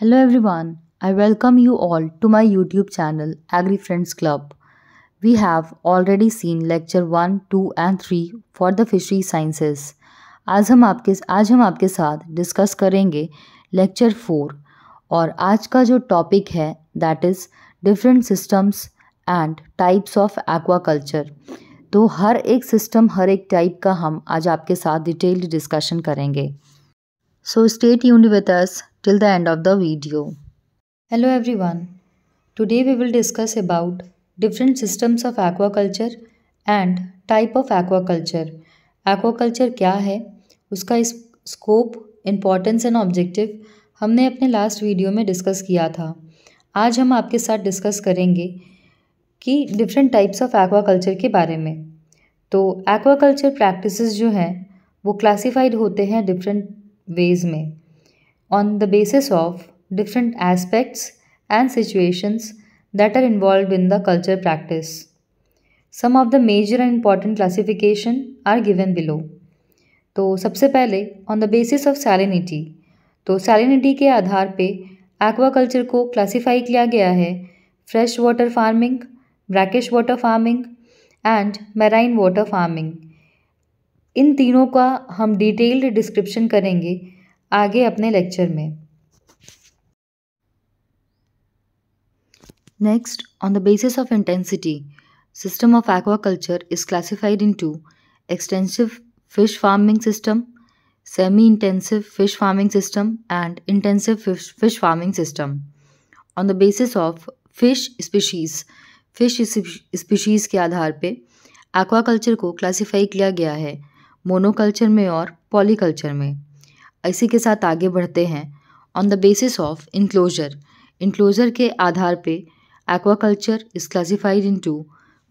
Hello everyone I welcome you all to my YouTube channel agri friends club we have already seen lecture one two and three for the fishery sciences आज हम आपके आज हम आपके साथ discuss करेंगे lecture four और आज का जो टॉपिक है that is different systems and types of aquaculture तो हर एक सिस्टम हर एक टाइप का हम आज आपके साथ डिटेल्ड डिस्कशन करेंगे So stay tuned with us till the end of the video. Hello everyone. Today we will discuss about different systems of aquaculture and type of aquaculture. Aquaculture kya hai uska scope importance and objective हमने अपने last video में discuss किया था आज हम आपके साथ discuss करेंगे कि डिफरेंट टाइप्स ऑफ एक्वाकल्चर के बारे में तो एक्वाकल्चर प्रैक्टिसेस जो हैं वो क्लासिफाइड होते हैं डिफरेंट वेज में on the basis of different aspects and situations that are involve in the culture practice some of the major and important classification are given below तो सबसे पहले on the basis of salinity तो salinity के आधार पे aqua culture को classify किया गया है fresh water farming brackish water farming and marine water farming इन तीनों का हम डिटेल्ड डिस्क्रिप्शन करेंगे आगे अपने लेक्चर में next on the basis of intensity system of aquaculture is classified into extensive fish farming system semi intensive fish farming system and intensive fish farming system on the basis of fish species fish species के आधार पे aquaculture को classify किया गया है monoculture में और polyculture में इसी के साथ आगे बढ़ते हैं on the basis of enclosure enclosure के आधार पे aquaculture is classified to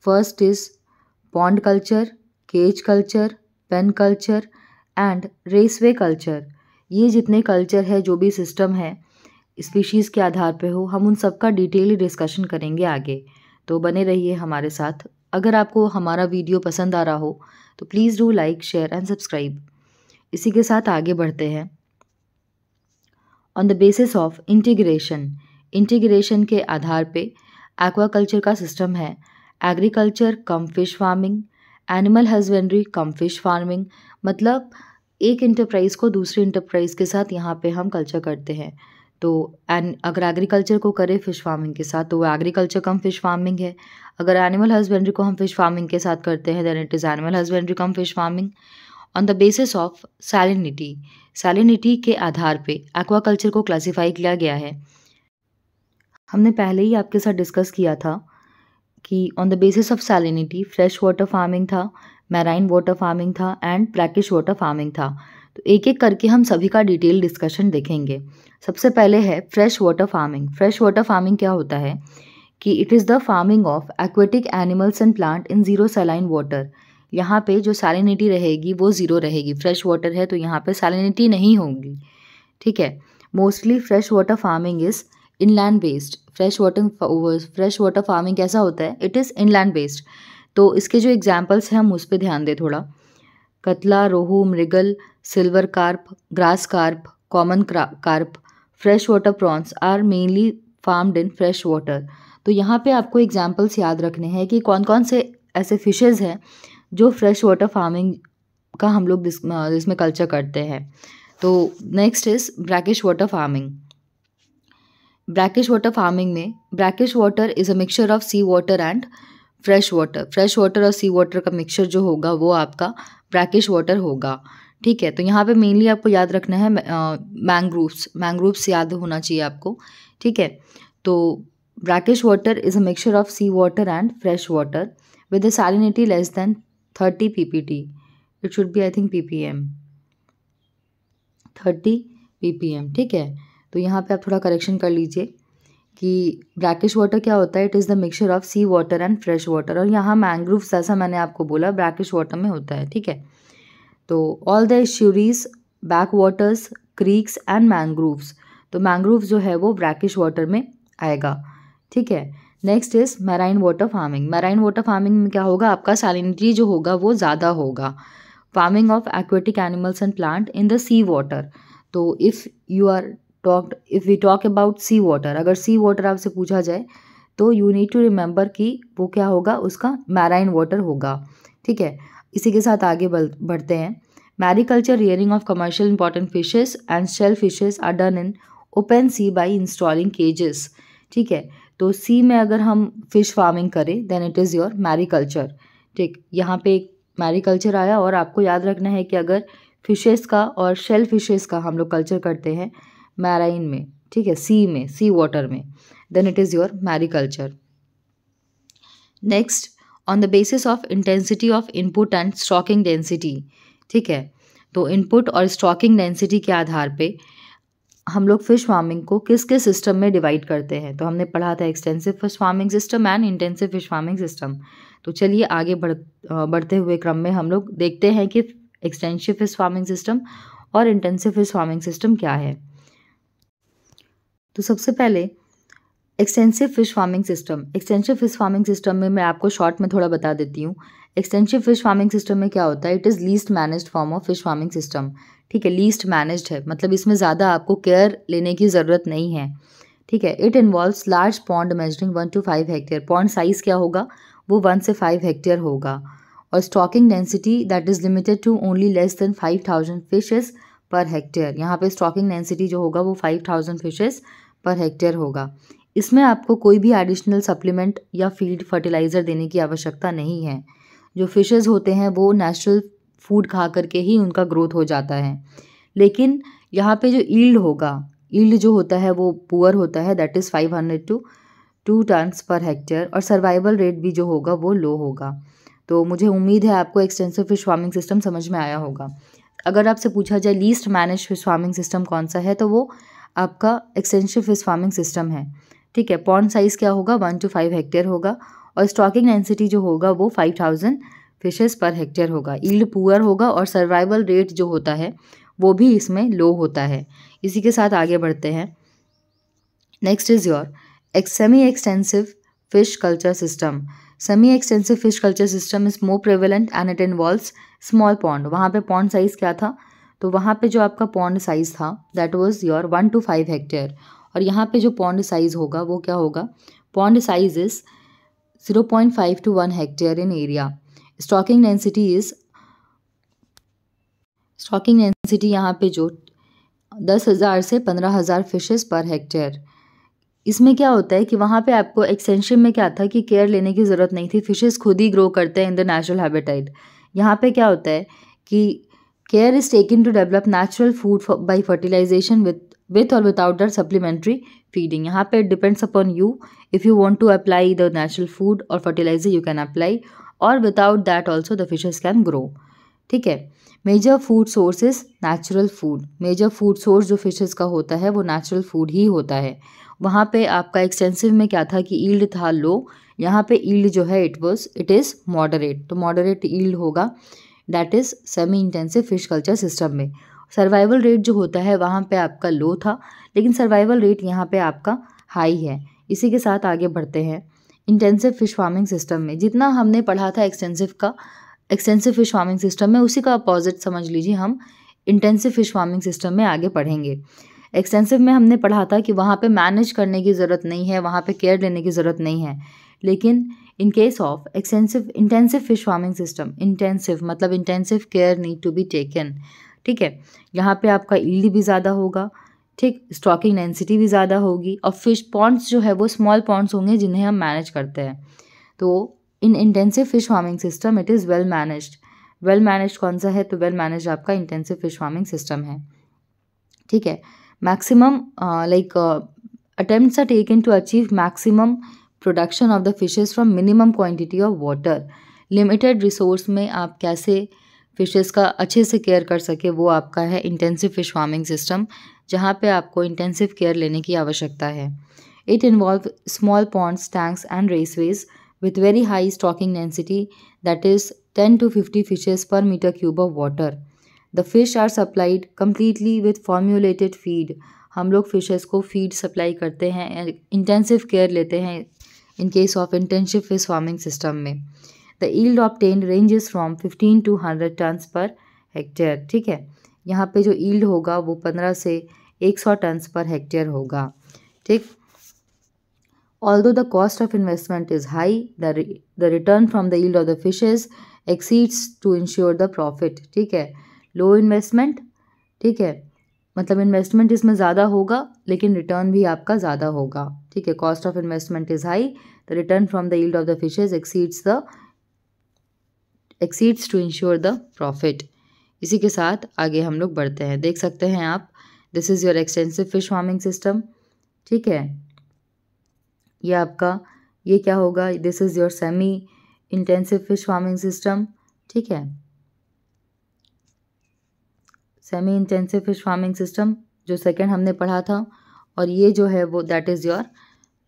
first is pond culture cage culture pen culture and raceway culture ये जितने कल्चर है जो भी सिस्टम है स्पीशीज़ के आधार पे हो हम उन सब का डिटेली डिस्कशन करेंगे आगे तो बने रहिए हमारे साथ अगर आपको हमारा वीडियो पसंद आ रहा हो तो please do like share and subscribe इसी के साथ आगे बढ़ते हैं on the basis of integration integration के आधार पे एक्वाकल्चर का सिस्टम है agriculture cum fish farming animal husbandry cum fish farming मतलब एक इंटरप्राइज़ को दूसरे इंटरप्राइज़ के साथ यहाँ पे हम कल्चर करते हैं तो एन अगर एग्रीकल्चर को करें फ़िश फार्मिंग के साथ तो वो एग्रीकल्चर कम फ़िश फार्मिंग है अगर एनिमल हस्बेंड्री को हम फ़िश फार्मिंग के साथ करते हैं then it is animal husbandry cum fish farming on the basis of salinity salinity के आधार पे एक्वाकल्चर को क्लासिफाई किया गया है हमने पहले ही आपके साथ डिस्कस किया था कि on the basis of salinity fresh water farming था मैराइन वाटर फार्मिंग था एंड ब्रैकिश वाटर फार्मिंग था तो एक एक करके हम सभी का डिटेल डिस्कशन देखेंगे सबसे पहले है fresh water farming fresh water farming क्या होता है कि it is the farming of aquatic animals and plant in zero saline water यहाँ पे जो सैलिनिटी रहेगी वो ज़ीरो रहेगी फ्रेश वाटर है तो यहाँ पे सैलिनिटी नहीं होगी ठीक है mostly fresh water farming is inland based fresh water fresh water farming कैसा होता है इट इज़ इनलैंड बेस्ड तो इसके जो एग्जाम्पल्स हैं हम उस पर ध्यान दें थोड़ा catla rohu mrigal carp grass carp common carp fresh water prawns are mainly farmed in fresh water तो यहाँ पे आपको एग्जाम्पल्स याद रखने हैं कि कौन कौन से ऐसे फिशेज़ हैं जो फ्रेश वाटर फार्मिंग का हम लोग इसमें कल्चर करते हैं तो next is brackish water farming brackish water farming में brackish water is a mixture of sea water and fresh water fresh water और सी वाटर का मिक्सचर जो होगा वो आपका ब्रैकिश वाटर होगा ठीक है तो यहाँ पे मेनली आपको याद रखना है मैंग्रोव्स मैंग्रोव्स याद होना चाहिए आपको ठीक है तो brackish water is a mixture of sea water and fresh water with a salinity less than thirty P P T it should be I think P P M thirty P P M ठीक है तो यहाँ पे आप थोड़ा correction कर लीजिए कि ब्रैकिश वाटर क्या होता है it is the mixture of sea water and fresh water और यहाँ मैंग्रोव्स जैसा मैंने आपको बोला ब्रैकिश वाटर में होता है ठीक है तो all the estuaries back waters creeks and mangroves तो मैंग्रोव जो है वो ब्रैकिश वाटर में आएगा ठीक है next is marine water farming marine water farming में क्या होगा आपका सैलिनिटी जो होगा वो ज़्यादा होगा farming of aquatic animals and plant in the sea water तो if you are talked if we talk about sea water अगर सी वाटर आपसे पूछा जाए तो यू नीड टू रिमेंबर कि वो क्या होगा उसका मैराइन वाटर होगा ठीक है इसी के साथ आगे बढ़ते हैं mariculture rearing of commercial important fishes and shell fishes are done in open sea by installing cages ठीक है तो सी में अगर हम फिश फार्मिंग करें then it is your culture ठीक यहाँ पे एक कल्चर आया और आपको याद रखना है कि अगर फिशेस का और शेल फिशेस का हम लोग कल्चर करते हैं मैराइन में ठीक है सी में सी वाटर में then it is your culture next on the basis of intensity of input and stocking density ठीक है तो इनपुट और स्टॉकिंग डेंसिटी के आधार पे हम लोग फिश फार्मिंग को किस किस सिस्टम में डिवाइड करते हैं तो हमने पढ़ा था extensive fish farming system and intensive fish farming system तो चलिए आगे बढ़ बढ़ते हुए क्रम में हम लोग देखते हैं कि एक्सटेंसिव फिश फार्मिंग सिस्टम और इंटेंसिव फिश फार्मिंग सिस्टम क्या है तो सबसे पहले extensive fish farming system extensive fish farming system में मैं आपको शॉर्ट में थोड़ा बता देती हूँ एक्सटेंसिव फिश फार्मिंग सिस्टम में क्या होता है it is least managed form of fish farming system ठीक है लीस्ट मैनेज्ड है मतलब इसमें ज़्यादा आपको केयर लेने की ज़रूरत नहीं है ठीक है it involves large pond measuring one to five hectare pond size क्या होगा वो वन से फाइव हेक्टेयर होगा और stocking density that is limited to only less than five thousand fishes per hectare यहाँ पे स्टॉकिंग डेंसिटी जो होगा वो five thousand fishes per hectare होगा इसमें आपको कोई भी एडिशनल सप्लीमेंट या फीड फर्टिलाइज़र देने की आवश्यकता नहीं है जो फिशेस होते हैं वो नेचुरल फूड खा करके ही उनका ग्रोथ हो जाता है लेकिन यहाँ पे जो ईल्ड होगा ईल्ड जो होता है वो पुअर होता है that is five hundred to two tons per hectare और सर्वाइवल रेट भी जो होगा वो लो होगा तो मुझे उम्मीद है आपको एक्सटेंसिव फिश फार्मिंग सिस्टम समझ में आया होगा अगर आपसे पूछा जाए least manage fish farming system कौन सा है तो वो आपका एक्सटेंसिव फिश फार्मिंग सिस्टम है ठीक है पॉन्ड साइज़ क्या होगा वन टू फाइव हेक्टेयर होगा और स्टॉकिंग डेंसिटी जो होगा वो five thousand fishes per hectare होगा ईल्ड पुअर होगा और सर्वाइवल रेट जो होता है वो भी इसमें लो होता है इसी के साथ आगे बढ़ते हैं नेक्स्ट इज़ योर एक semi extensive fish culture system semi extensive fish culture system is more prevalent and it involves small pond वहाँ पे पॉन्ड साइज़ क्या था तो वहाँ पे जो आपका पॉन्ड साइज था that was your one to five hectare और यहाँ पे जो पॉन्ड साइज़ होगा वो क्या होगा pond size is zero point five to one hectare in area stocking density is stocking density यहाँ पे जो दस हज़ार से पंद्रह हज़ार फिशेस पर हेक्टेयर इसमें क्या होता है कि वहाँ पे आपको एक्सटेंशन में क्या था कि केयर लेने की ज़रूरत नहीं थी फिशेस खुद ही ग्रो करते हैं इन द नेचुरल हैबिटाइट यहाँ पे क्या होता है कि care is taking to develop natural food by fertilization with with और विदाउट दर सप्लीमेंट्री फीडिंग यहाँ पे depends upon you if you want to apply the natural food और फर्टिलाइजर यू कैन अप्लाई और without that also the fishes can grow ठीक है major food source is natural food major food source जो fishes का होता है वो natural food ही होता है वहाँ पर आपका एक्सटेंसिव में क्या था कि ईल्ड था लो यहाँ पे ईल्ड जो है it was it is moderate तो मॉडरेट ईल्ड होगा that is semi intensive fish culture system में सर्वाइवल रेट जो होता है वहाँ पे आपका लो था लेकिन सर्वाइवल रेट यहाँ पे आपका हाई है इसी के साथ आगे बढ़ते हैं इंटेंसिव फिश फार्मिंग सिस्टम में जितना हमने पढ़ा था एक्सटेंसिव का एक्सटेंसिव फिश फार्मिंग सिस्टम में उसी का अपोजिट समझ लीजिए हम इंटेंसिव फिश फार्मिंग सिस्टम में आगे पढ़ेंगे एक्सटेंसिव में हमने पढ़ा था कि वहाँ पर मैनेज करने की ज़रूरत नहीं है वहाँ पर केयर लेने की ज़रूरत नहीं है लेकिन in case of extensive intensive fish farming system intensive मतलब intensive care need to be taken ठीक है यहाँ पे आपका इल्ड भी ज़्यादा होगा ठीक स्टॉकिंग डेंसिटी भी ज़्यादा होगी और फिश पॉन्ड्स जो है वो स्मॉल पॉन्ड्स होंगे जिन्हें हम मैनेज करते हैं तो in intensive fish farming system it is well managed well manage कौन सा है तो वेल मैनेज आपका इंटेंसिव फिश फार्मिंग सिस्टम है ठीक है maximum like attempts are taken to achieve maximum production of the fishes from minimum quantity of water limited resource में आप कैसे uh, फिशेस का अच्छे से केयर कर सके वो आपका है इंटेंसिव फिश फार्मिंग सिस्टम जहाँ पे आपको इंटेंसिव केयर लेने की आवश्यकता है it involve small ponds tanks and raceways with very high stocking density that is ten to fifty fishes per metre cube of water the fish are supplied completely with formulated feed हम लोग fishes को feed supply करते हैं intensive care लेते हैं in case of intensive fish farming system में the yield obtained ranges from fifteen to hundred tons per hectare ठीक है यहाँ पे जो ईल्ड होगा वो पंद्रह से एक सौ टन्स पर हेक्टेयर होगा ठीक although the cost of investment is high the re the return from the yield of the fishes exceeds to ensure the profit ठीक है लो इन्वेस्टमेंट ठीक है मतलब इन्वेस्टमेंट इसमें ज़्यादा होगा लेकिन रिटर्न भी आपका ज़्यादा होगा ठीक है cost of investment is high the return from the yield of the fishes exceeds the exceeds to ensure the profit इसी के साथ आगे हम लोग बढ़ते हैं देख सकते हैं आप this is your extensive fish farming system ठीक है ये आपका ये क्या होगा this is your semi intensive fish farming system ठीक है semi intensive fish farming system जो सेकंड हमने पढ़ा था और ये जो है वो दैट इज़ योर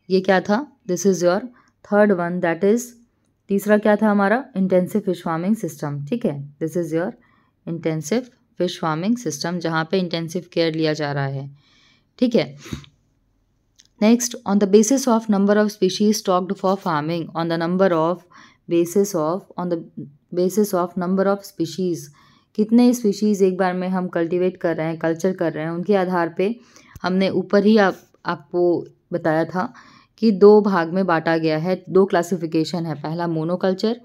ये क्या था this is your third one that is तीसरा क्या था हमारा इंटेंसिव फिश फार्मिंग सिस्टम ठीक है this is your intensive fish farming system जहाँ पे इंटेंसिव केयर लिया जा रहा है ठीक है next on the basis of number of species stocked for farming on the number of basis of on the basis of number of species कितने species एक बार में हम कल्टिवेट कर रहे हैं कल्चर कर रहे हैं उनके आधार पे हमने ऊपर ही आप आपको बताया था कि दो भाग में बांटा गया है दो क्लासिफिकेशन है पहला मोनोकल्चर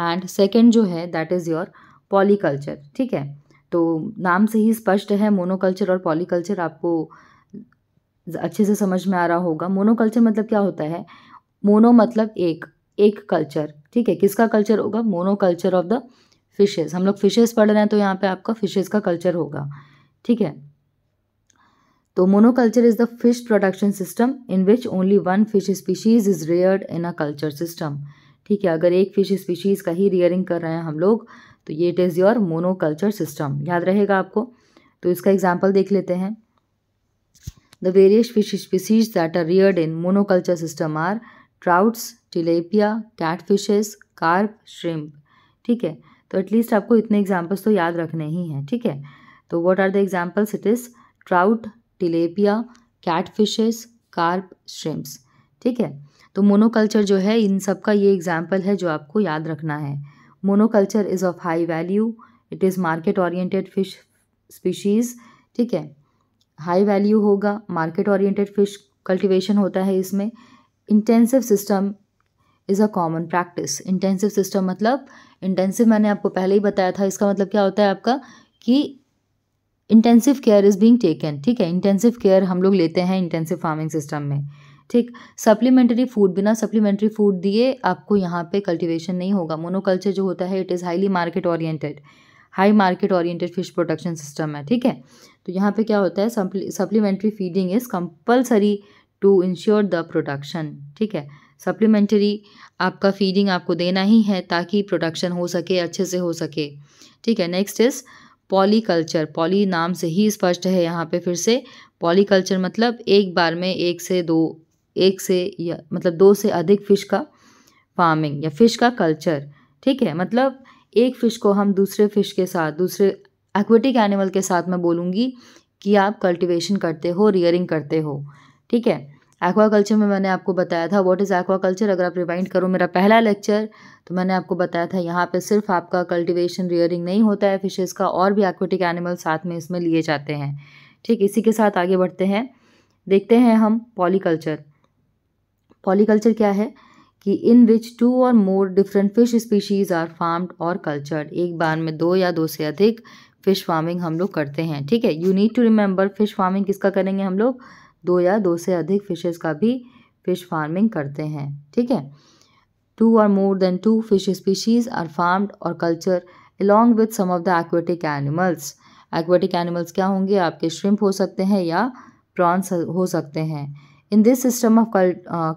एंड सेकेंड जो है दैट इज़ योर पॉलीकल्चर ठीक है तो नाम से ही स्पष्ट है मोनोकल्चर और पॉलीकल्चर आपको अच्छे से समझ में आ रहा होगा मोनोकल्चर मतलब क्या होता है मोनो मतलब एक एक कल्चर ठीक है किसका कल्चर होगा मोनोकल्चर ऑफ द फिशेज हम लोग फिशेज पढ़ रहे हैं तो यहाँ पे आपका फिशेज़ का कल्चर होगा ठीक है तो monoculture is the fish production system in which only one fish species is reared in a culture system ठीक है अगर एक फिश स्पीशीज़ का ही रियरिंग कर रहे हैं हम लोग तो ये it is your monoculture system याद रहेगा आपको तो इसका एग्जाम्पल देख लेते हैं the various fish species that are reared in monoculture system are trouts tilapia cat fishes carp shrimp ठीक है तो एटलीस्ट आपको इतने एग्जाम्पल्स तो याद रखने ही हैं ठीक है तो what are the examples it is trout tilapia catfishes carp shrimps ठीक है तो मोनोकल्चर जो है इन सब का ये एग्जाम्पल है जो आपको याद रखना है monoculture is of high value it is market oriented fish species ठीक है हाई वैल्यू होगा मार्केट ओरिएंटेड फिश कल्टिवेशन होता है इसमें intensive system is a common practice intensive system मतलब इंटेंसिव मैंने आपको पहले ही बताया था इसका मतलब क्या होता है आपका कि intensive care is being taken ठीक है इंटेंसिव केयर हम लोग लेते हैं इंटेंसिव फार्मिंग सिस्टम में ठीक सप्लीमेंट्री फूड बिना सप्लीमेंट्री फूड दिए आपको यहाँ पे कल्टीवेशन नहीं होगा मोनोकल्चर जो होता है it is highly market oriented high market oriented fish production system है ठीक है तो यहाँ पे क्या होता है supplementary feeding is compulsory to ensure the production ठीक है सप्लीमेंट्री आपका फीडिंग आपको देना ही है ताकि प्रोडक्शन हो सके अच्छे से हो सके ठीक है नेक्स्ट इज़ पॉलीकल्चर पॉली नाम से ही स्पष्ट है यहाँ पे फिर से पॉलीकल्चर मतलब एक बार में एक से दो एक से या मतलब दो से अधिक फिश का फार्मिंग या फिश का कल्चर ठीक है मतलब एक फ़िश को हम दूसरे फ़िश के साथ दूसरे एक्वेटिक एनिमल के साथ मैं बोलूँगी कि आप कल्टिवेशन करते हो रियरिंग करते हो ठीक है एक्वा कल्चर में मैंने आपको बताया था व्हाट इज़ एक्वा कल्चर अगर आप रिवाइंड करो मेरा पहला लेक्चर तो मैंने आपको बताया था यहाँ पे सिर्फ आपका कल्टीवेशन रियरिंग नहीं होता है फिशेज़ का और भी एक्वेटिक एनिमल साथ में इसमें लिए जाते हैं ठीक इसी के साथ आगे बढ़ते हैं देखते हैं हम पॉलीकल्चर पॉलीकल्चर क्या है कि इन विच टू और more different fish species are farmed और कल्चर्ड एक बार में दो या दो से अधिक फ़िश फार्मिंग हम लोग करते हैं ठीक है you need to remember fish farming किसका करेंगे हम लोग दो या दो से अधिक फिशेस का भी फिश फार्मिंग करते हैं ठीक है टू और more than two fish species are farmed और culture along with some of the aquatic animals aquatic animals क्या होंगे आपके श्रिम्प हो सकते हैं या प्रॉन्स हो सकते हैं in this system of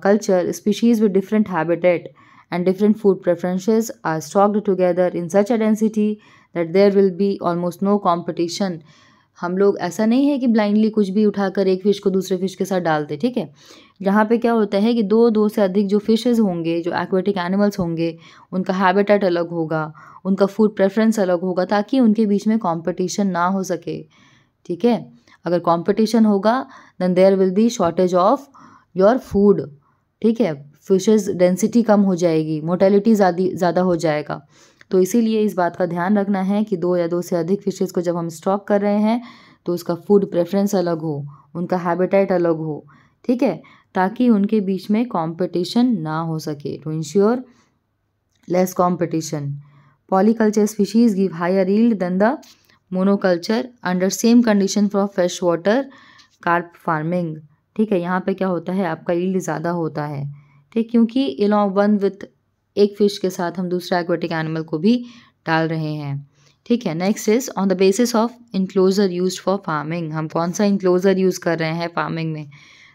culture species with different habitat and different food preferences are stocked together in such a density that there will be almost no competition हम लोग ऐसा नहीं है कि ब्लाइंडली कुछ भी उठाकर एक फ़िश को दूसरे फ़िश के साथ डालते ठीक है यहाँ पे क्या होता है कि दो दो से अधिक जो फिशेस होंगे जो एक्वेटिक एनिमल्स होंगे उनका हैबिटेट अलग होगा उनका फूड प्रेफरेंस अलग होगा ताकि उनके बीच में कॉम्पिटिशन ना हो सके ठीक है अगर कॉम्पिटिशन होगा then there will be shortage of your food ठीक है फिशेज डेंसिटी कम हो जाएगी मोटेलिटी ज़्यादा हो जाएगा तो इसीलिए इस बात का ध्यान रखना है कि दो या दो से अधिक फिशेज़ को जब हम स्टॉक कर रहे हैं तो उसका फूड प्रेफरेंस अलग हो उनका हैबिटेट अलग हो ठीक है ताकि उनके बीच में कंपटीशन ना हो सके to ensure less competition polyculture species give higher yield than the monoculture under same condition for fresh water carp farming ठीक है यहाँ पे क्या होता है आपका ईल्ड ज़्यादा होता है ठीक क्योंकि इलॉन्ग वन विथ एक फिश के साथ हम दूसरा एक्वेटिक एनिमल को भी डाल रहे हैं ठीक है next is on the basis of enclosure use for farming हम कौन सा इंक्लोजर यूज़ कर रहे हैं फार्मिंग में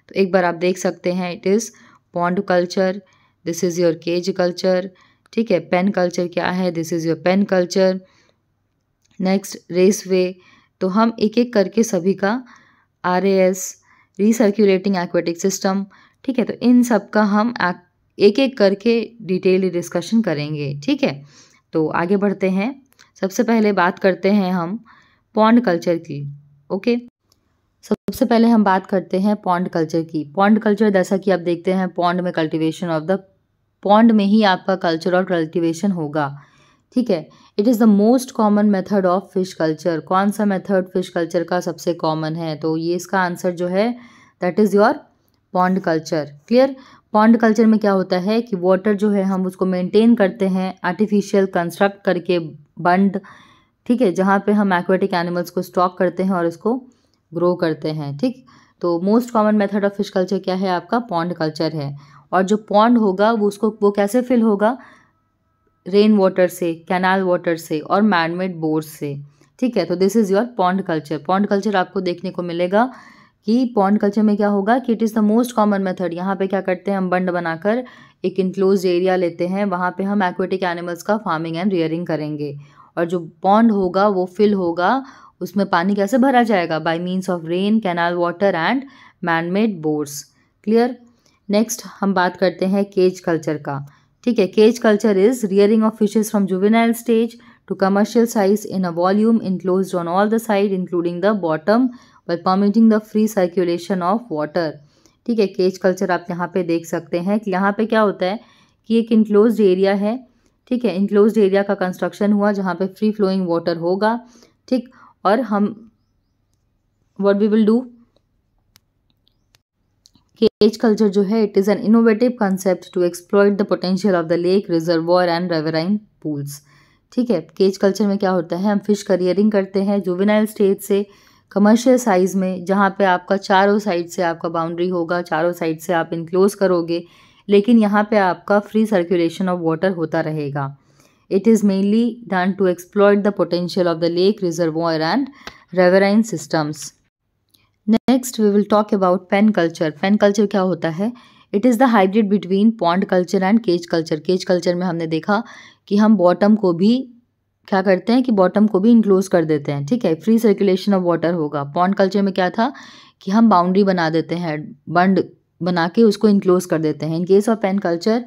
तो एक बार आप देख सकते हैं it is pond culture this is your cage culture ठीक है पेन कल्चर क्या है this is your pen culture next raceway तो हम एक एक करके सभी का R A S recirculating aquatic system ठीक है तो इन सब का हम एक एक करके डिटेल डिस्कशन करेंगे ठीक है तो आगे बढ़ते हैं सबसे पहले बात करते हैं हम पॉन्ड कल्चर की ओके सबसे पहले हम बात करते हैं पॉन्ड कल्चर की पॉन्ड कल्चर जैसा कि आप देखते हैं पॉन्ड में कल्टिवेशन ऑफ द पॉन्ड में ही आपका कल्चर और कल्टिवेशन होगा ठीक है it is the most common method of fish culture कौन सा मेथड फिश कल्चर का सबसे कॉमन है तो ये इसका आंसर जो है that is your pond culture clear pond culture में क्या होता है कि वाटर जो है हम उसको मेंटेन करते हैं आर्टिफिशियल कंस्ट्रक्ट करके बंड ठीक है जहाँ पे हम एक्वेटिक एनिमल्स को स्टॉक करते हैं और उसको ग्रो करते हैं ठीक तो most common method of fish culture क्या है आपका पॉन्ड कल्चर है और जो पॉन्ड होगा वो उसको वो कैसे फिल होगा रेन वाटर से कैनाल वाटर से और मैनमेड बोर्स से ठीक है तो this is your pond culture pond culture आपको देखने को मिलेगा कि पॉन्ड कल्चर में क्या होगा कि it is the most common method यहाँ पे क्या करते हैं हम बंड बनाकर एक इंक्लोज एरिया लेते हैं वहाँ पे हम एक्वेटिक एनिमल्स का फार्मिंग एंड रियरिंग करेंगे और जो पॉन्ड होगा वो फिल होगा उसमें पानी कैसे भरा जाएगा by means of rain canal water and man made bores clear next हम बात करते हैं केज कल्चर का ठीक है cage culture is rearing of fishes from juvenile stage to commercial size in a volume enclose on all the side including the bottom by permitting the free circulation of water ठीक है cage culture आप यहाँ पे देख सकते हैं कि यहाँ पे क्या होता है कि एक इनक्लोज एरिया है ठीक है इनक्लोज एरिया का कंस्ट्रक्शन हुआ जहाँ पे फ्री फ्लोइंग वाटर होगा ठीक और हम what we will do cage culture जो है it is an innovative concept to exploit the potential of the lake reservoir and riverine pools ठीक है केज कल्चर में क्या होता है हम फिश करियरिंग करते हैं जुविनाइल स्टेज से कमर्शियल साइज़ में जहाँ पे आपका चारों साइड से आपका बाउंड्री होगा चारों साइड से आप इनक्लोज़ करोगे लेकिन यहाँ पे आपका फ्री सर्कुलेशन ऑफ वाटर होता रहेगा it is mainly done to explore the potential of the lake reservoir and riverine systems next we will talk about pen culture pen culture क्या होता है it is the hybrid between pond culture and cage culture cage culture में हमने देखा कि हम bottom को भी क्या करते हैं कि बॉटम को भी इंक्लोज कर देते हैं ठीक है फ्री सर्कुलेशन ऑफ वाटर होगा पॉन्ड कल्चर में क्या था कि हम बाउंड्री बना देते हैं बंड बना के उसको इंक्लोज कर देते हैं in case of pen culture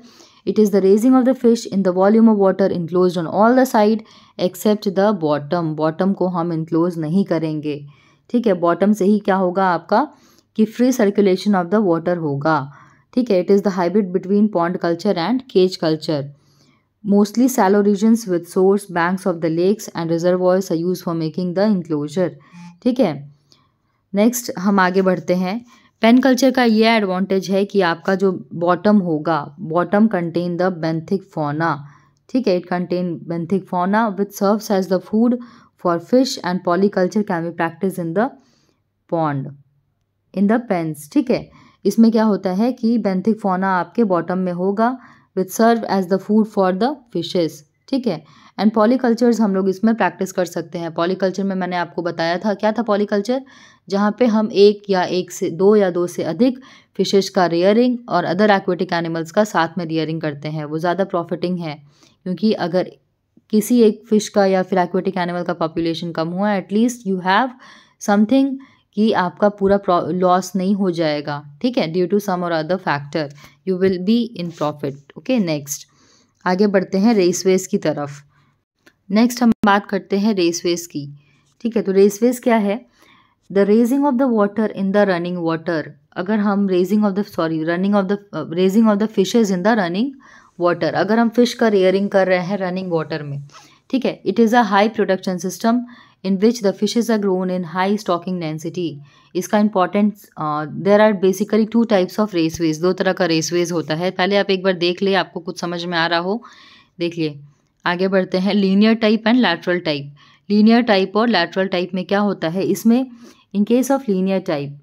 it is the raising of the fish in the volume of water enclose on all the side except the bottom bottom को हम इंक्लोज नहीं करेंगे ठीक है बॉटम से ही क्या होगा आपका कि free circulation of the water होगा ठीक है it is the hybrid between pond culture and cage culture Mostly shallow regions with source banks of the lakes and reservoirs are used for making the enclosure. ठीक है next हम आगे बढ़ते हैं pen culture का ये एडवांटेज है कि आपका जो बॉटम होगा bottom contain the benthic fauna ठीक है it contain benthic fauna with serves as the food for fish and polyculture can be practice in the pond in the pens ठीक है इसमें क्या होता है कि बेंथिक फोना आपके बॉटम में होगा which serve as the food for the fishes ठीक है एंड पॉलीकल्चर्स हम लोग इसमें प्रैक्टिस कर सकते हैं पॉलीकल्चर में मैंने आपको बताया था क्या था पॉलीकल्चर जहाँ पे हम एक या एक से दो या दो से अधिक फिशेज का रेयरिंग और अदर एक्वेटिक एनिमल्स का साथ में रेयरिंग करते हैं वो ज़्यादा प्रॉफिटिंग है क्योंकि अगर किसी एक फ़िश का या फिर एक्वेटिक एनिमल का पॉपुलेशन कम हुआ एटलीस्ट यू हैव समथिंग कि आपका पूरा लॉस नहीं हो जाएगा ठीक है due to some or other factor you will be in profit okay next आगे बढ़ते हैं रेसवेज की तरफ नेक्स्ट हम बात करते हैं रेसवेज की ठीक है तो रेसवेज क्या है the raising of the water in the running water अगर हम raising of the sorry running of the raising of the fishes in the running water अगर हम फिश का रेयरिंग कर रहे हैं रनिंग वाटर में ठीक है it is a high production system in which the fishes are grown in high stocking density इसका important there are basically two types of raceways दो तरह का रेसवेज होता है पहले आप एक बार देख ले आपको कुछ समझ में आ रहा हो देखिए आगे बढ़ते हैं linear type and lateral type linear type और लैटरल टाइप में क्या होता है इसमें in case of linear type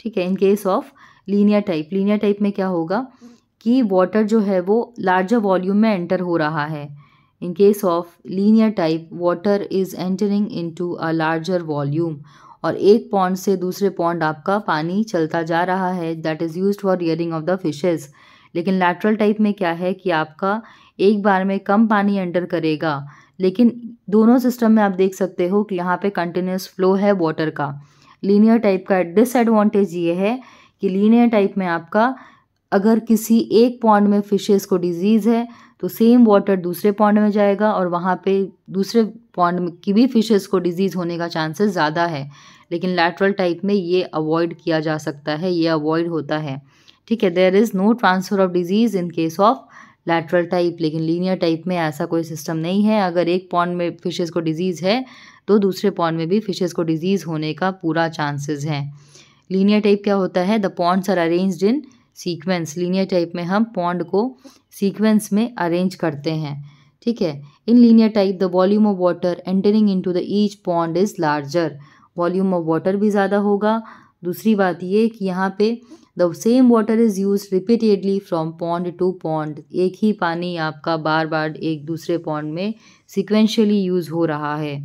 ठीक है in case of linear type linear type में क्या होगा कि वाटर जो है वो लार्जर वॉल्यूम में एंटर हो रहा है In case of linear type, water is entering into a larger volume. और एक पॉन्ड से दूसरे पॉन्ड आपका पानी चलता जा रहा है that is use for rearing of the fishes लेकिन लैटरल टाइप में क्या है कि आपका एक बार में कम पानी एंटर करेगा लेकिन दोनों सिस्टम में आप देख सकते हो कि यहाँ पे कंटिन्यूस फ्लो है वाटर का लीनियर टाइप का डिसएडवांटेज ये है कि लीनियर टाइप में आपका अगर किसी एक पॉन्ड में फिशेज़ को डिजीज़ है तो सेम वाटर दूसरे पॉन्ड में जाएगा और वहाँ पे दूसरे पॉन्ड की भी फिशेस को डिजीज़ होने का चांसेस ज़्यादा है लेकिन लैटरल टाइप में ये अवॉइड किया जा सकता है ये अवॉइड होता है ठीक है there is no transfer of disease in case of lateral type लेकिन लीनियर टाइप में ऐसा कोई सिस्टम नहीं है अगर एक पॉन्ड में फिशेज को डिजीज़ है तो दूसरे पॉन्ड में भी फिशेज को डिजीज़ होने का पूरा चांसेज है लीनियर टाइप क्या होता है the ponds are arranged in sequence linear type में हम पॉन्ड को सीक्वेंस में अरेंज करते हैं ठीक है in linear type the volume of water entering in to the each pond is larger volume of water भी ज़्यादा होगा दूसरी बात ये कि यहाँ पे the same water is use repeatedly from pond to pond एक ही पानी आपका बार बार एक दूसरे पॉन्ड में सिक्वेंशली यूज़ हो रहा है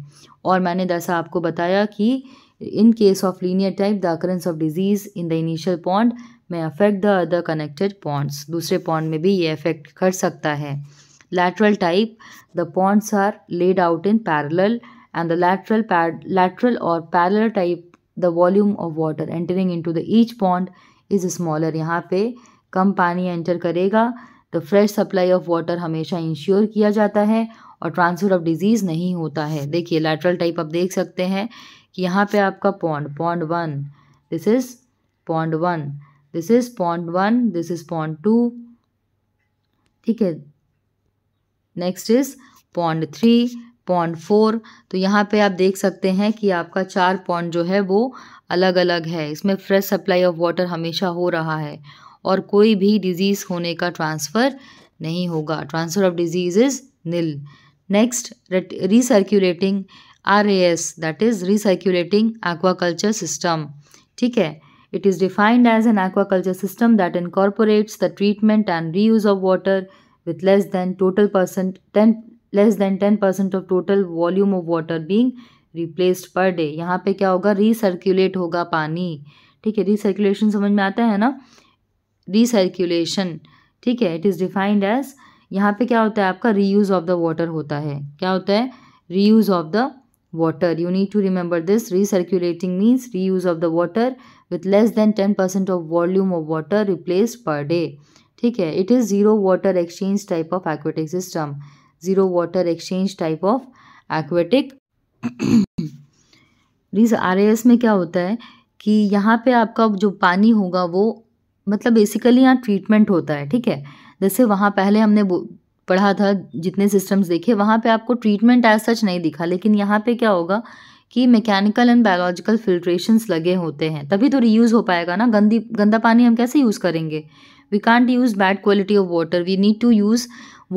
और मैंने जैसा आपको बताया कि in case of linear type the occurrence of disease in the initial pond में affect the other connected ponds दूसरे पॉन्ड में भी ये अफेक्ट कर सकता है lateral type the ponds are laid out in parallel and the lateral lateral और parallel type the volume of water entering in to the each pond is smaller यहाँ पे कम पानी एंटर करेगा the fresh supply of water हमेशा ensure किया जाता है और ट्रांसफर ऑफ डिजीज़ नहीं होता है देखिए लैटरल टाइप आप देख सकते हैं कि यहाँ पे आपका pond pond one this is pond one this is point one this is point two ठीक है next is point three point four तो यहाँ पे आप देख सकते हैं कि आपका चार पॉइंट जो है वो अलग अलग है इसमें फ्रेश सप्लाई ऑफ वाटर हमेशा हो रहा है और कोई भी डिजीज़ होने का ट्रांसफ़र नहीं होगा transfer of disease is next recirculating R A S that is recirculating aquaculture system ठीक है It is defined as an aquaculture system that incorporates the treatment and reuse of water with less than total percent 10 less than 10% of total volume of water being replaced per day. yahan pe kya hoga recirculate hoga pani theek hai recirculation samajh mein aata hai na recirculation theek hai it is defined as yahan pe kya hota hai aapka reuse of the water hota hai kya hota hai reuse of the water. You need to remember this. Recirculating means reuse of the water with less than 10% of volume of water replaced per day. ठीक है it is zero water exchange type of aquatic system zero water exchange type of aquatic रीज आर में क्या होता है कि यहाँ पे आपका जो पानी होगा वो मतलब बेसिकली यहाँ ट्रीटमेंट होता है ठीक है जैसे वहाँ पहले हमने पढ़ा था जितने सिस्टम्स देखे वहाँ पे आपको ट्रीटमेंट एज सच नहीं दिखा लेकिन यहाँ पे क्या होगा कि मैकेनिकल एंड बायोलॉजिकल फिल्ट्रेशंस लगे होते हैं तभी तो रीयूज़ हो पाएगा ना गंदी गंदा पानी हम कैसे यूज़ करेंगे we can't use bad quality of water we need to use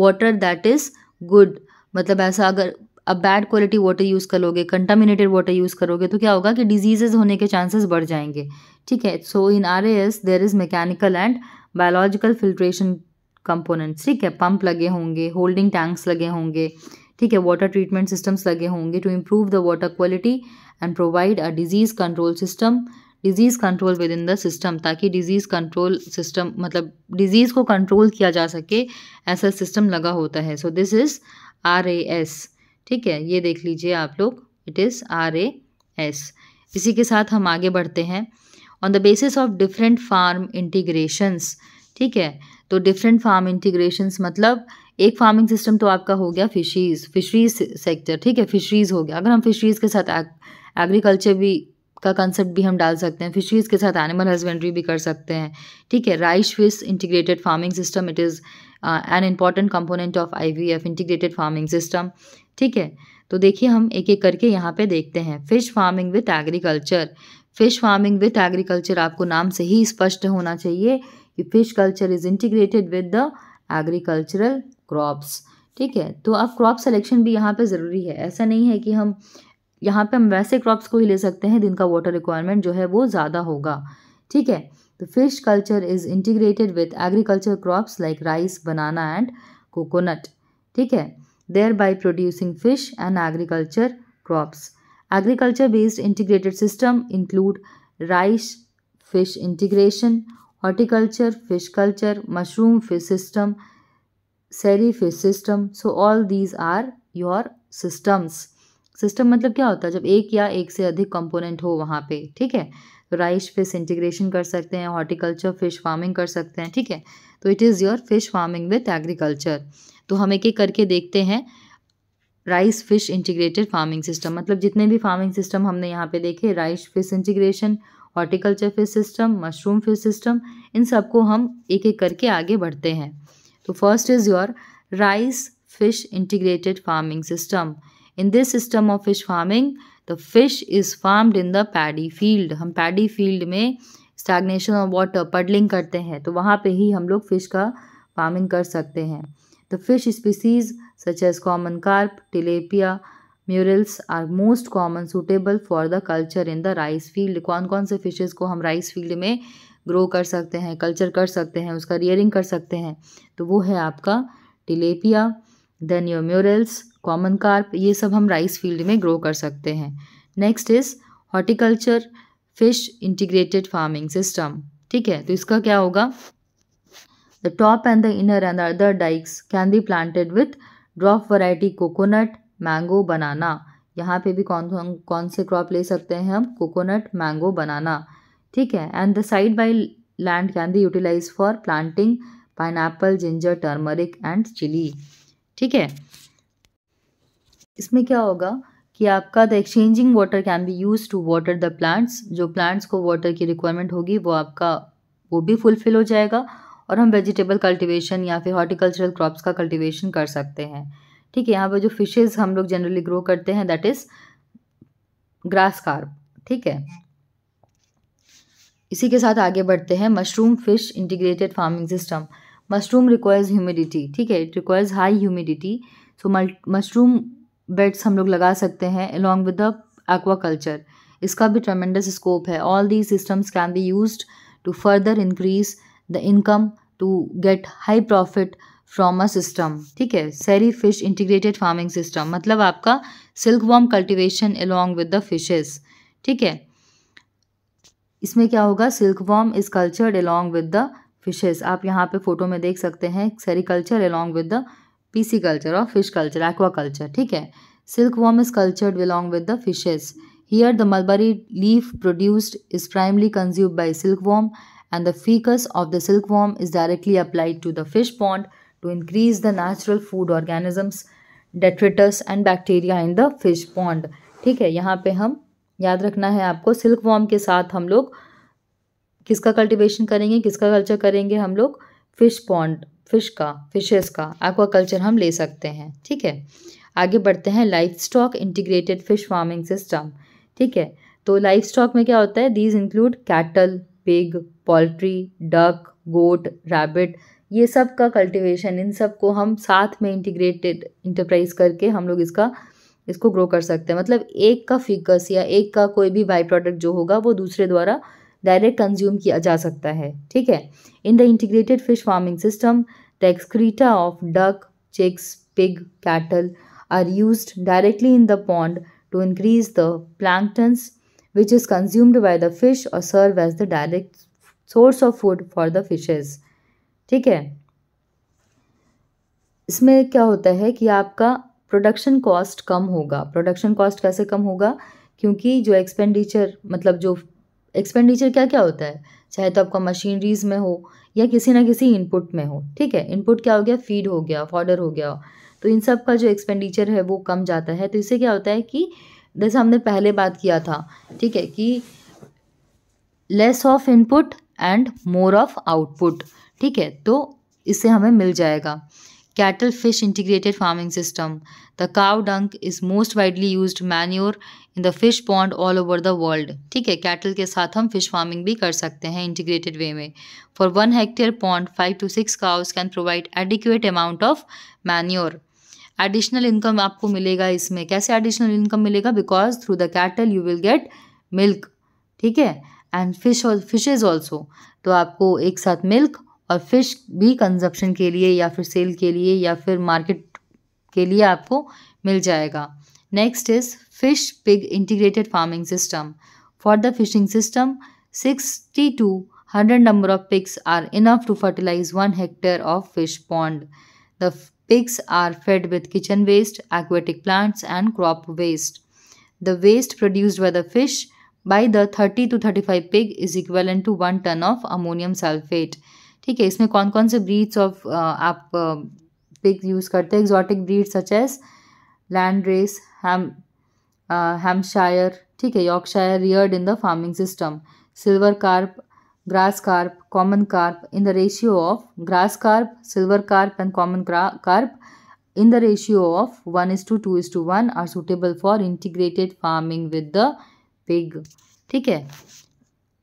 water that is good मतलब ऐसा अगर अब बैड क्वालिटी वाटर यूज़ करोगे कंटामिनेटेड वाटर यूज़ करोगे तो क्या होगा कि डिजीजेज होने के चांसेस बढ़ जाएंगे ठीक है so in R A S there is mechanical and biological filtration components ठीक है पंप लगे होंगे होल्डिंग टैंक्स लगे होंगे ठीक है वाटर ट्रीटमेंट सिस्टम्स लगे होंगे to improve the water quality and provide a disease control system disease control within the system ताकि डिजीज़ कंट्रोल सिस्टम मतलब डिजीज़ को कंट्रोल किया जा सके ऐसा सिस्टम लगा होता है so this is R A S ठीक है ये देख लीजिए आप लोग it is R A S इसी के साथ हम आगे बढ़ते हैं on the basis of different farm integrations ठीक है तो डिफरेंट फार्म इंटीग्रेशन मतलब एक फार्मिंग सिस्टम तो आपका हो गया फिशरीज फिशरीज सेक्टर ठीक है फिशरीज हो गया अगर हम फिशरीज के साथ एग्रीकल्चर भी का कंसेप्ट भी हम डाल सकते हैं फिशरीज के साथ एनिमल हस्बेंड्री भी कर सकते हैं ठीक है rice fish integrated farming system it is an important component of IVF integrated farming system ठीक है तो देखिए हम एक एक करके यहाँ पे देखते हैं fish farming with agriculture fish farming with agriculture आपको नाम से ही स्पष्ट होना चाहिए कि fish culture is integrated with the agricultural crops ठीक है तो अब क्रॉप सेलेक्शन भी यहाँ पे ज़रूरी है ऐसा नहीं है कि हम यहाँ पे हम वैसे क्रॉप्स को ही ले सकते हैं जिनका वाटर रिक्वायरमेंट जो है वो ज़्यादा होगा ठीक है तो fish culture is integrated with agriculture crops like rice banana and coconut ठीक है thereby producing fish and agriculture crops agriculture based integrated system include rice fish integration horticulture fish culture mushroom fish system सैरी fish system so all these are your systems system मतलब क्या होता है जब एक या एक से अधिक कंपोनेंट हो वहाँ पे ठीक है तो राइस फिश इंटीग्रेशन कर सकते हैं हॉर्टिकल्चर फिश फार्मिंग कर सकते हैं ठीक है तो it is your fish farming with agriculture तो हम एक एक करके देखते हैं rice fish integrated farming system मतलब जितने भी फार्मिंग सिस्टम हमने यहाँ पे देखे rice fish integration horticulture fish system mushroom fish system इन सबको हम एक एक करके आगे बढ़ते हैं तो first is your rice fish integrated farming system in this system of fish farming the fish is farmed in the paddy field हम पैडी फील्ड में स्टैग्नेशन ऑफ वाटर पडलिंग करते हैं तो वहाँ पे ही हम लोग फ़िश का फार्मिंग कर सकते हैं the fish species such as common carp tilapia murrels are most common suitable for the culture in the rice field कौन कौन से फिशेज को हम राइस फील्ड में ग्रो कर सकते हैं कल्चर कर सकते हैं उसका रियरिंग कर सकते हैं तो वो है आपका tilapia then your murrels common carp ये सब हम राइस फील्ड में ग्रो कर सकते हैं next is horticulture fish integrated farming system ठीक है तो इसका क्या होगा the top and the inner and other dykes can be planted with drop variety coconut mango banana यहाँ पे भी कौन कौन कौन से क्रॉप ले सकते हैं हम कोकोनट मैंगो बनाना ठीक है and the side by land can be utilise for planting apple ginger turmeric and chilli ठीक है इसमें क्या होगा कि आपका the exchanging water can be use to water the plants जो प्लांट्स को वाटर की रिक्वायरमेंट होगी वो आपका वो भी फुलफिल हो जाएगा और हम वेजिटेबल कल्टिवेशन या फिर हॉर्टिकल्चरल क्रॉप्स का कल्टिवेशन कर सकते हैं ठीक है यहाँ पर जो फिशेज़ हम लोग जनरली ग्रो करते हैं दैट इज़ ग्रास कार्प ठीक है इसी के साथ आगे बढ़ते हैं mushroom fish integrated farming system mushroom requires humidity ठीक है it requires high humidity so mushroom beds हम लोग लगा सकते हैं along with the aquaculture इसका भी ट्रमेंडस स्कोप है all the systems can be use to further increase the income to get high profit a system ठीक है seri fish integrated farming system मतलब आपका silkworm cultivation along with the fishes ठीक है इसमें क्या होगा silkworm is cultured along with the fishes आप यहाँ पे फोटो में देख सकते हैं sericulture along with the pisciculture और फिश कल्चर एक्वा कल्चर ठीक है silkworm is cultured along with the fishes here the mulberry leaf produced is primarily consume by silkworm the faeces of the silkworm is directly applied to the fish pond to increase the natural food organisms detritus and bacteria in the fish pond ठीक है यहाँ पे हम याद रखना है आपको silk worm के साथ हम लोग किसका कल्टिवेशन करेंगे किसका कल्चर करेंगे हम लोग फिश पॉन्ड फिश का फिशेस का एक्वा कल्चर हम ले सकते हैं ठीक है आगे बढ़ते हैं livestock integrated fish farming system ठीक है तो लाइफ स्टॉक में क्या होता है these include cattle pig poultry duck goat rabbit ये सब का कल्टिवेशन इन सब को हम साथ में इंटीग्रेटेड इंटरप्राइज करके हम लोग इसका इसको ग्रो कर सकते हैं मतलब एक का फिकस या एक का कोई भी बाई प्रोडक्ट जो होगा वो दूसरे द्वारा डायरेक्ट कंज्यूम किया जा सकता है ठीक है in the integrated fish farming system the excreta of duck chicks pig cattle are use directly in the pond to increase the planktons which is consumed by the fish और serve as the direct source of food for the fishes ठीक है इसमें क्या होता है कि आपका production cost कम होगा प्रोडक्शन कॉस्ट कैसे कम होगा क्योंकि जो एक्सपेंडिचर मतलब जो एक्सपेंडिचर क्या क्या होता है चाहे तो आपका मशीनरीज में हो या किसी ना किसी इनपुट में हो ठीक है इनपुट क्या हो गया फीड हो गया फॉर्डर हो गया तो इन सब का जो एक्सपेंडिचर है वो कम जाता है तो इससे क्या होता है कि जैसे हमने पहले बात किया था ठीक है कि less of input and more of output ठीक है तो इससे हमें मिल जाएगा cattle fish integrated farming system the cow dung is most widely use manure in the fish pond all over the world ठीक है कैटल के साथ हम फिश फार्मिंग भी कर सकते हैं इंटीग्रेटेड वे में for one hectare pond five to six cows can provide adequate amount of manure additional income आपको मिलेगा इसमें कैसे एडिशनल इनकम मिलेगा because through the cattle you will get milk ठीक है एंड फिश फिशेज ऑल्सो तो आपको एक साथ मिल्क और फ़िश भी कंजप्शन के लिए या फिर सेल के लिए या फिर मार्केट के लिए आपको मिल जाएगा next is fish pig integrated farming system for the fishing system sixty to hundred number of pigs are enough to fertilise one hectare of fish pond the pigs are fed with kitchen waste, aquatic plants and crop waste. The waste produced by the fish by the 30 to 35 pig is equivalent to 1 ton of ammonium sulfate. ठीक है इसमें कौन कौन से breeds of आप pig use करते हैं exotic breed such as Landrace hem Hampshire ठीक है Yorkshire reared in the farming system silver carp grass carp common carp in the ratio of grass carp silver carp and common carp in the ratio of one is to two is to one are suitable for integrated farming with the pig ठीक है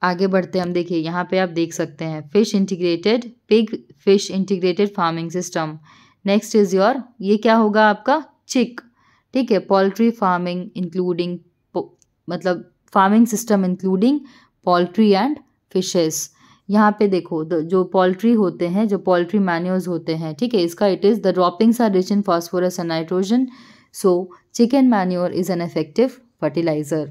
आगे बढ़ते हम देखिए यहाँ पे आप देख सकते हैं fish integrated pig fish integrated farming system next is your ये क्या होगा आपका चिक ठीक है पोल्ट्री फार्मिंग इंक्लूडिंग मतलब farming system including poultry and fishes यहाँ पे देखो जो पोल्ट्री होते हैं जो पोल्ट्री मैन्योज होते हैं ठीक है इसका it is the droppings are rich in phosphorus and nitrogen so chicken manure is an effective fertiliser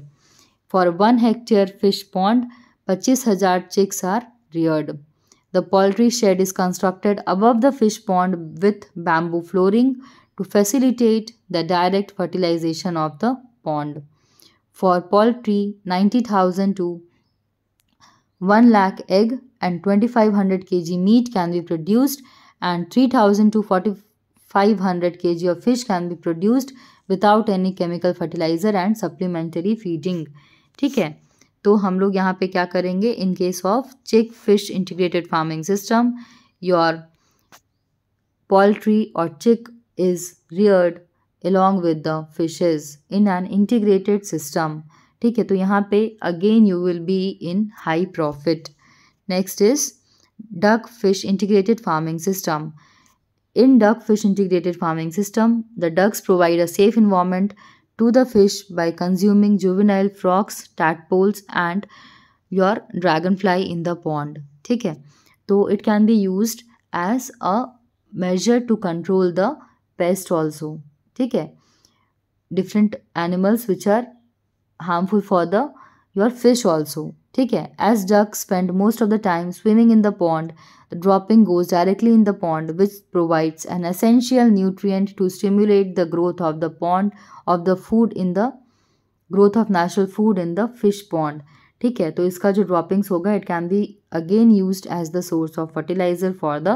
for one hectare fish pond पच्चीस हजार chicks are reared the poultry shed is constructed above the fish pond with bamboo flooring to facilitate the direct fertilisation of the pond for poultry ninety thousand to one lakh egg and twenty five hundred K G meat can be produced and three thousand to forty five hundred K G of fish can be produced without any chemical fertiliser and supplementary feeding ठीक है तो हम लोग यहाँ पे क्या करेंगे in case of chick fish integrated farming system your poultry और chick is reared along with the fishes in an integrated system ठीक है तो यहाँ पे again you will be in high profit next is duck fish integrated farming system in duck fish integrated farming system the ducks provide a safe environment to the fish by consuming juvenile frogs, tadpoles and your dragonfly in the pond. Okay. So it can be used as a measure to control the pest also. Okay. Different animals which are harmful for the your fish also. Take care. As ducks spend most of the time swimming in the pond, the dropping goes directly in the pond, which provides an essential nutrient to stimulate the growth of the pond of the food in the growth of natural food in the fish pond. ठीक है तो इसका जो droppings होगा it can be again used as the source of fertilizer for the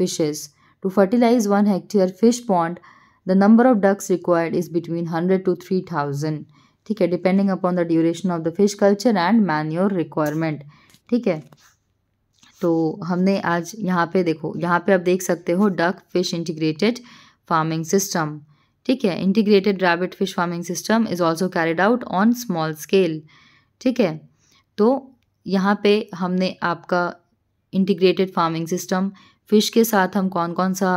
fishes. To fertilize one hectare fish pond, the number of ducks required is between hundred to three thousand. ठीक है depending upon the duration of the fish culture and manure requirement ठीक है तो हमने आज यहाँ पे देखो यहाँ पे आप देख सकते हो duck fish integrated farming system ठीक है integrated rabbit fish farming system is also carried out on small scale ठीक है तो यहाँ पे हमने आपका इंटीग्रेटेड फार्मिंग सिस्टम फिश के साथ हम कौन कौन सा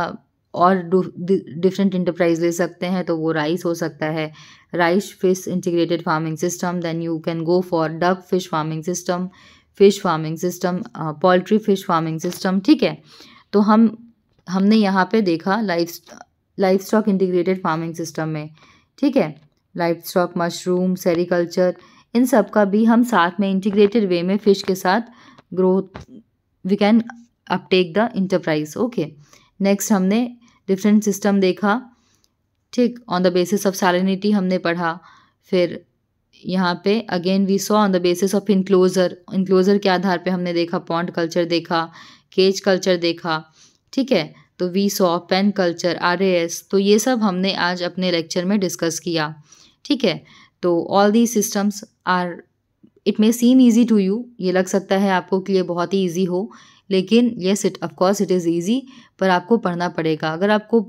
और डिफरेंट इंटरप्राइज ले सकते हैं तो वो राइस हो सकता है rice fish integrated farming system then you can go for duck fish farming system fish farming system poultry fish farming system ठीक है तो हम हमने यहाँ पे देखा life livestock integrated farming system में ठीक है लाइफ स्टॉक मशरूम सेरिकल्चर इन सब का भी हम साथ में इंटीग्रेटेड वे में फ़िश के साथ growth we can uptake the enterprise okay next हमने डिफरेंट सिस्टम देखा ठीक on the basis of salinity हमने पढ़ा फिर यहाँ पे again we saw on the basis of enclosure enclosure के आधार पे हमने देखा पॉन्ड कल्चर देखा केज कल्चर देखा ठीक है तो we saw pen culture are तो ये सब हमने आज अपने लेक्चर में डिस्कस किया ठीक है तो all the systems are it may seem easy to you ये लग सकता है आपको कि ये बहुत ही ईजी हो लेकिन yes it of course it is easy पर आपको पढ़ना पड़ेगा अगर आपको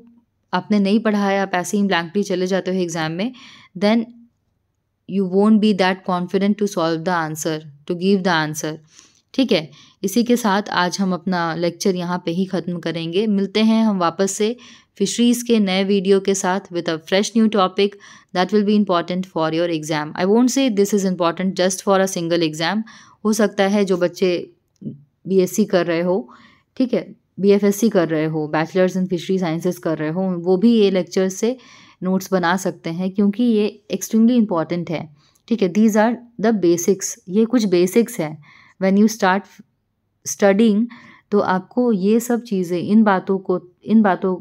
आपने नहीं पढ़ा है आप ऐसे ही ब्लैंकली चले जाते हो एग्ज़ाम में then you won't be that confident to solve the answer to give the answer ठीक है इसी के साथ आज हम अपना लेक्चर यहाँ पे ही ख़त्म करेंगे मिलते हैं हम वापस से फिशरीज़ के नए वीडियो के साथ with a fresh new topic that will be important for your exam I won't say this is important just for a single exam हो सकता है जो बच्चे बीएससी कर रहे हो ठीक है बीएफएससी कर रहे हो बैचलर्स इन फिशरी साइंसेस कर रहे हो वो भी ये लेक्चर से नोट्स बना सकते हैं क्योंकि ये एक्सट्रीमली इम्पॉर्टेंट है ठीक है दीज आर द बेसिक्स ये कुछ बेसिक्स हैं वैन यू स्टार्ट स्टडिंग तो आपको ये सब चीज़ें इन बातों को इन बातों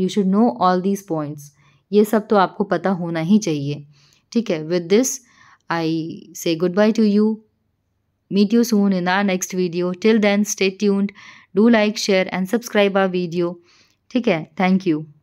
you should know all these points ये सब तो आपको पता होना ही चाहिए ठीक है with this I say goodbye to you meet you soon in our next video till then stay tuned do like share and subscribe our video ठीक है थैंक यू